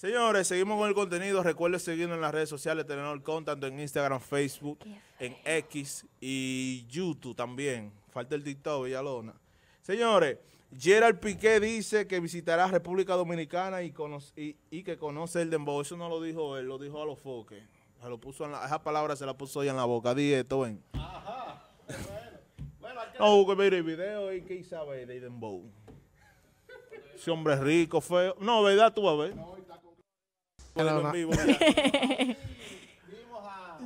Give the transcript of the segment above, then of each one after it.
Señores, seguimos con el contenido. Recuerden seguirnos en las redes sociales, Telenor Con, tanto en Instagram, Facebook, en X y YouTube también. Falta el TikTok, Villalona. Señores, Gerald Piqué dice que visitará República Dominicana y, que conoce el dembow. Eso no lo dijo él, lo dijo a los foques. Se lo puso en la, esa palabra se la puso hoy en la boca. dieto, esto, ven. Ajá. Bueno, bueno no, mire el video y qué sabe de dembow. Ese hombre rico, feo. No, ¿verdad? Tú vas a ver.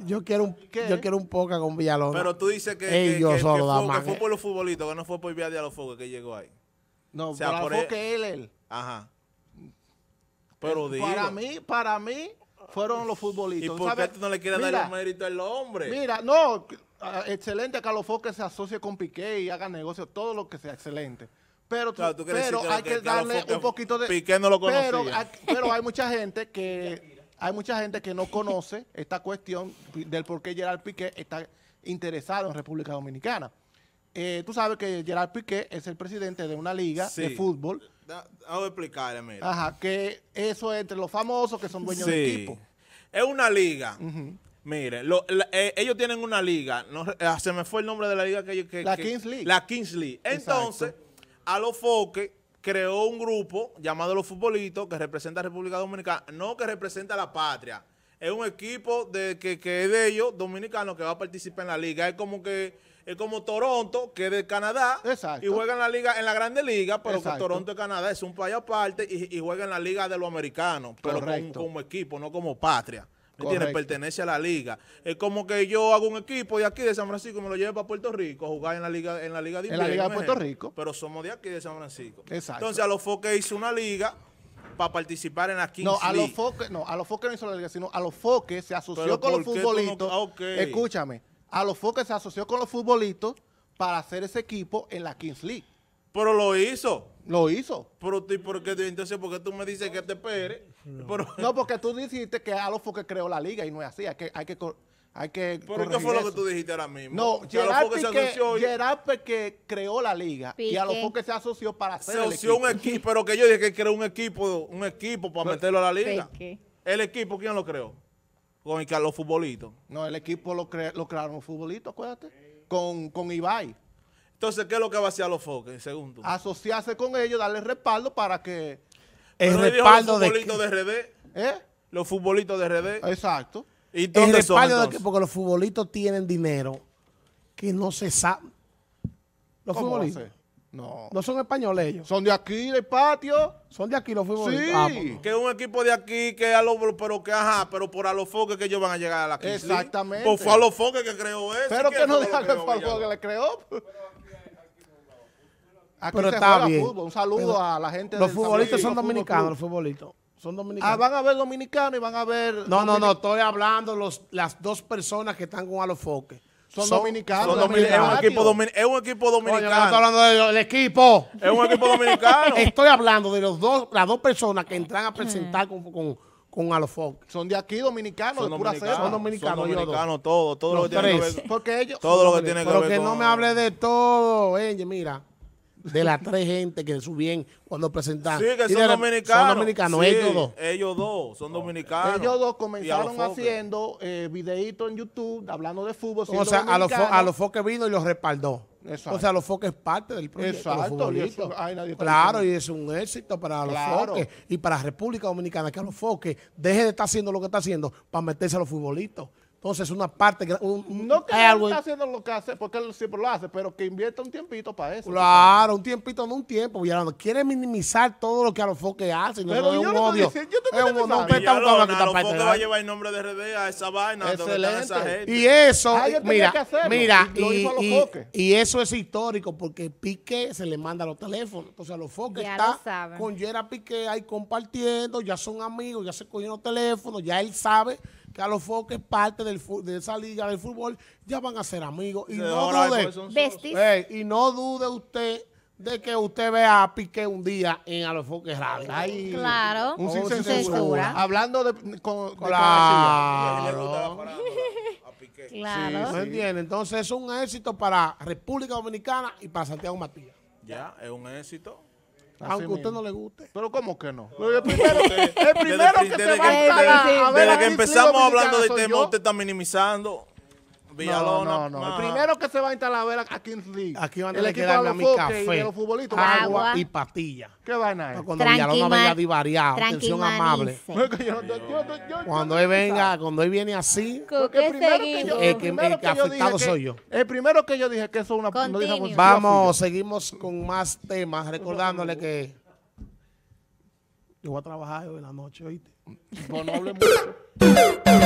yo quiero un yo quiero un poca con Villalona. Pero tú dices que, yo que, fue, por los futbolitos que no fue por Vía de que llegó ahí. No, o sea, por e- él, él. Ajá. Pero Para mí, para mí, fueron los futbolitos ¿Y por qué tú no le quieres dar el mérito al hombre? Mira, no, ah, excelente que foques se asocie con Piqué y haga negocio, todo lo que sea excelente. Pero, hay que, darle un poquito de... Piqué no lo conocía. Pero, hay, mucha gente que... Hay mucha gente que no conoce esta cuestión del por qué Gerard Piqué está interesado en República Dominicana. Eh, tú sabes que Gerard Piqué es el presidente de una liga de fútbol. Vamos a explicarle, Ajá, que eso es entre los famosos que son dueños de equipo. Es una liga. Mire, eh, ellos tienen una liga, eh, se me fue el nombre de la liga que ellos... la Kings League. La Kings League. Entonces, a los foques creó un grupo llamado Los Futbolitos que representa a República Dominicana, no que representa a la patria. Es un equipo de que, es de ellos, dominicanos, que va a participar en la liga. Es como que es como Toronto, que es de Canadá, y juega en la liga, en la grande liga, pero que Toronto es Canadá, es un país aparte, y, juega en la liga de los americanos, pero como equipo, no como patria. Pertenece a la liga. Es como que yo hago un equipo de aquí de San Francisco y me lo lleve para Puerto Rico a jugar en la liga en la liga de Puerto Rico. Pero somos de aquí de San Francisco. Entonces a los foques hizo una liga para participar en la Kings no, a Los foques, no, a los foques no hizo la liga, sino a los foques se asoció con los futbolitos. Ah, Escúchame, a los foques se asoció con los futbolitos para hacer ese equipo en la Kings League. Pero lo hizo. Lo hizo. Pero ¿por entonces, ¿por qué tú me dices que te pere, No. porque tú dijiste que es que creó la liga y no es así. Hay que, hay que, hay que ¿Pero qué fue lo que tú dijiste ahora mismo? No, Gerard, que, que que creó la liga y a que se asoció para hacer Se asoció un equipo, pero que yo dije que creó un equipo, un equipo para meterlo a la liga. ¿El equipo quién lo creó? Con el Carlos Futbolito. No, el equipo lo, lo crearon los Futbolito, acuérdate. Con, con Ibai. Entonces, ¿qué es lo que va a hacer los foques, segundo Asociarse con ellos, darle respaldo para que... El respaldo de... Los futbolitos de, revés? ¿Eh? Los futbolitos de RD. Exacto. ¿Y el porque los futbolitos tienen dinero que no se sabe. Los futbolitos no. No son españoles ellos. Son de aquí, del patio. Son de aquí, los futbolistas. Sí, ah, que que un equipo de aquí, que a pero que ajá, pero por a los foques que ellos van a llegar a la quinta. Exactamente. Por pues fue a los foques que creó eso. Pero que, no deja que fue a los que le creó. Aquí pero se está bien. Fútbol. Un saludo a la gente Los futbolistas son dominicanos, los futbolistas. Son dominicanos. Ah, van a ver dominicanos y van a ver... No, no, no, estoy hablando los, las dos personas que están con a los foques. Son, dominicanos. Es, un equipo es, un equipo dominicano. no estoy hablando del equipo. Es un equipo dominicano. Estoy hablando de los dos, las dos personas que entran a mm. presentar con, con, con Alofoc. Son de aquí, dominicanos, son dominicanos. Son dominicanos, todos. Todo, los lo que tienen que ver. Porque ellos. Todo lo que tiene que ver. Pero no me hable de todo, eh, mira de las tres gente que subían cuando presentaron. Sí, que son dominicanos. ellos dos. Ellos dos, son oh. dominicanos. Ellos dos comenzaron haciendo eh, videitos en YouTube hablando de fútbol. O sea, a los, a los foques vino y los respaldó. O sea, los foques es parte del proyecto. Exacto. claro, y es un éxito para los foques y para República Dominicana que a los foques deje de estar haciendo lo que está haciendo para meterse a los futbolistas. Entonces, una parte... Un, no que él está haciendo lo que hace, porque él siempre lo hace, pero que invierta un tiempito para eso. Claro, un tiempito, no un tiempo. Villalobos quiere minimizar todo lo que a los foques hacen. Pero no, yo un odio. Diciendo, yo te un A los foques va a ¿eh? llevar el nombre de RD a esa vaina. Excelente. Esa gente. Y eso, mira, mira, y, y, eso es histórico, porque Piqué se le manda los teléfonos. Entonces, a los foques está con Yera Piqué ahí compartiendo, ya son amigos, ya se cogieron los teléfonos, ya él sabe que a los es parte del, de esa liga del fútbol, ya van a ser amigos. Y, no dude, y no dude usted de que usted vea a Piqué un día en Alofoque Radio. Ahí, claro. Un sin censura. Hablando de... claro. Entonces es un éxito para República Dominicana y para Santiago Matías. Ya, es un éxito aunque a usted no le guste. Pero ¿cómo que no? Pero El primero, primero que desde se va a, Desde que empezamos hablando de tema, usted está minimizando. No, no, no. El primero que se va a instalar a, a Kings Aquí van a tener que a mi café, los agua, agua, y patilla ¿Qué vaina es? Cuando Villalona venga divariado, atención amable. Cuando él venga, cuando él viene así, el primero que yo, el, que afectado soy yo. El primero que yo dije que eso es una... Vamos, seguimos con más temas, recordándole que... Yo voy a trabajar hoy en la noche, ¿oíste? no mucho.